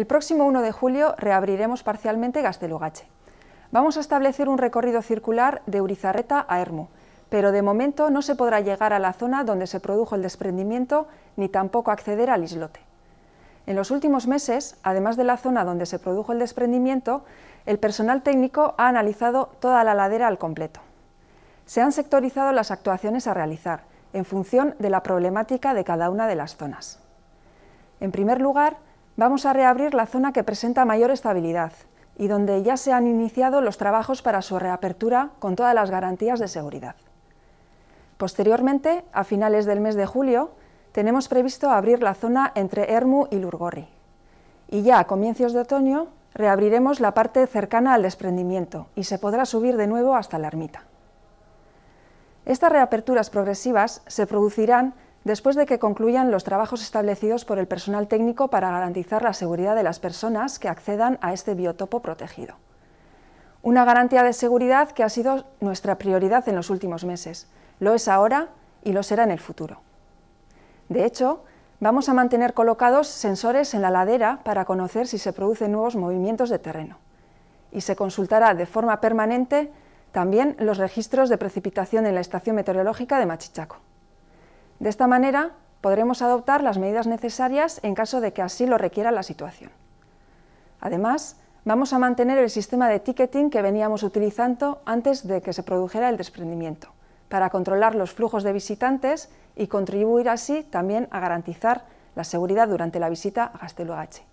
El próximo 1 de julio reabriremos parcialmente Gastelugache. Vamos a establecer un recorrido circular de Urizarreta a Ermo, pero de momento no se podrá llegar a la zona donde se produjo el desprendimiento ni tampoco acceder al islote. En los últimos meses, además de la zona donde se produjo el desprendimiento, el personal técnico ha analizado toda la ladera al completo. Se han sectorizado las actuaciones a realizar, en función de la problemática de cada una de las zonas. En primer lugar, Vamos a reabrir la zona que presenta mayor estabilidad y donde ya se han iniciado los trabajos para su reapertura con todas las garantías de seguridad. Posteriormente, a finales del mes de julio, tenemos previsto abrir la zona entre Ermu y Lurgorri. Y ya a comienzos de otoño reabriremos la parte cercana al desprendimiento y se podrá subir de nuevo hasta la ermita. Estas reaperturas progresivas se producirán después de que concluyan los trabajos establecidos por el personal técnico para garantizar la seguridad de las personas que accedan a este biotopo protegido. Una garantía de seguridad que ha sido nuestra prioridad en los últimos meses, lo es ahora y lo será en el futuro. De hecho, vamos a mantener colocados sensores en la ladera para conocer si se producen nuevos movimientos de terreno y se consultará de forma permanente también los registros de precipitación en la estación meteorológica de Machichaco. De esta manera, podremos adoptar las medidas necesarias en caso de que así lo requiera la situación. Además, vamos a mantener el sistema de ticketing que veníamos utilizando antes de que se produjera el desprendimiento, para controlar los flujos de visitantes y contribuir así también a garantizar la seguridad durante la visita a H.